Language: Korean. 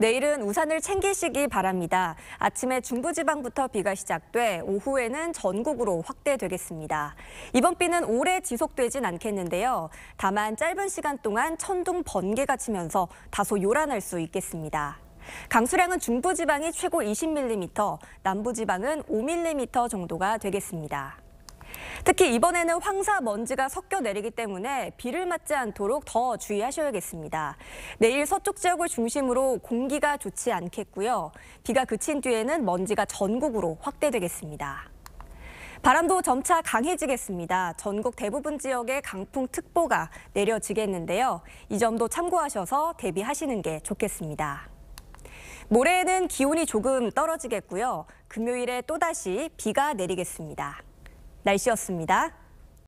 내일은 우산을 챙기시기 바랍니다. 아침에 중부지방부터 비가 시작돼 오후에는 전국으로 확대되겠습니다. 이번 비는 오래 지속되진 않겠는데요. 다만 짧은 시간 동안 천둥 번개가 치면서 다소 요란할 수 있겠습니다. 강수량은 중부지방이 최고 20mm, 남부지방은 5mm 정도가 되겠습니다. 특히 이번에는 황사 먼지가 섞여 내리기 때문에 비를 맞지 않도록 더 주의하셔야겠습니다. 내일 서쪽 지역을 중심으로 공기가 좋지 않겠고요. 비가 그친 뒤에는 먼지가 전국으로 확대되겠습니다. 바람도 점차 강해지겠습니다. 전국 대부분 지역에 강풍특보가 내려지겠는데요. 이 점도 참고하셔서 대비하시는 게 좋겠습니다. 모레에는 기온이 조금 떨어지겠고요. 금요일에 또다시 비가 내리겠습니다. 날씨였습니다.